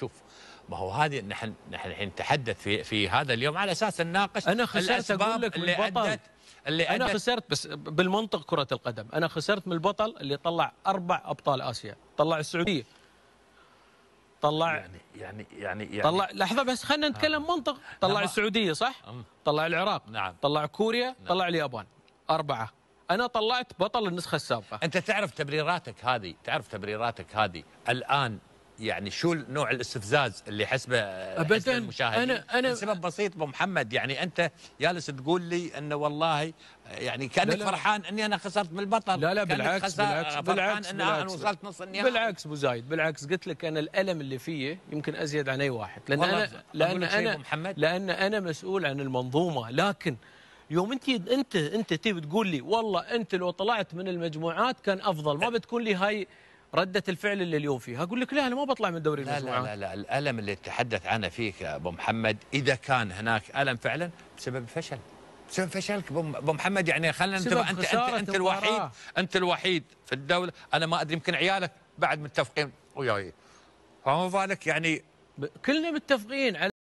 شوف ما هو هذه نحن نحن الحين نتحدث في في هذا اليوم على اساس نناقش انا خسرت اقول لك اللي أدت اللي انا أدت خسرت بس بالمنطق كره القدم انا خسرت من البطل اللي طلع اربع ابطال اسيا طلع السعوديه طلع يعني يعني يعني, يعني- طلع لحظه بس خلينا آه. نتكلم آه. منطق نعم. طلع نعم. السعوديه صح نعم. طلع العراق نعم. طلع كوريا نعم. طلع اليابان اربعه انا طلعت بطل النسخه السابقه انت تعرف تبريراتك هذه تعرف تبريراتك هذه الان يعني شو نوع الاستفزاز اللي حسبه ابدا المشاهدين انا انا سبب بسيط ابو محمد يعني انت جالس تقول لي انه والله يعني كانك لا لا فرحان اني انا خسرت من البطل لا لا بالعكس بالعكس بالعكس ان بالعكس انا وصلت نص النهائي بالعكس ابو زايد بالعكس قلت لك انا الالم اللي فيه يمكن ازيد عن اي واحد لان انا لان انا محمد لان انا مسؤول عن المنظومه لكن يوم انت انت انت تبي تقول لي والله انت لو طلعت من المجموعات كان افضل ما أه. بتكون لي هاي رده الفعل اللي اليوم فيها اقول لك لا انا ما بطلع من دوري المجموعات لا, لا لا لا الالم اللي تحدث عنه فيك ابو محمد اذا كان هناك الم فعلا بسبب فشل بسبب فشلك ابو محمد يعني خلينا انت انت انت, انت الوحيد انت الوحيد في الدوله انا ما ادري يمكن عيالك بعد متفقين وياي فما بالك يعني كلنا متفقين على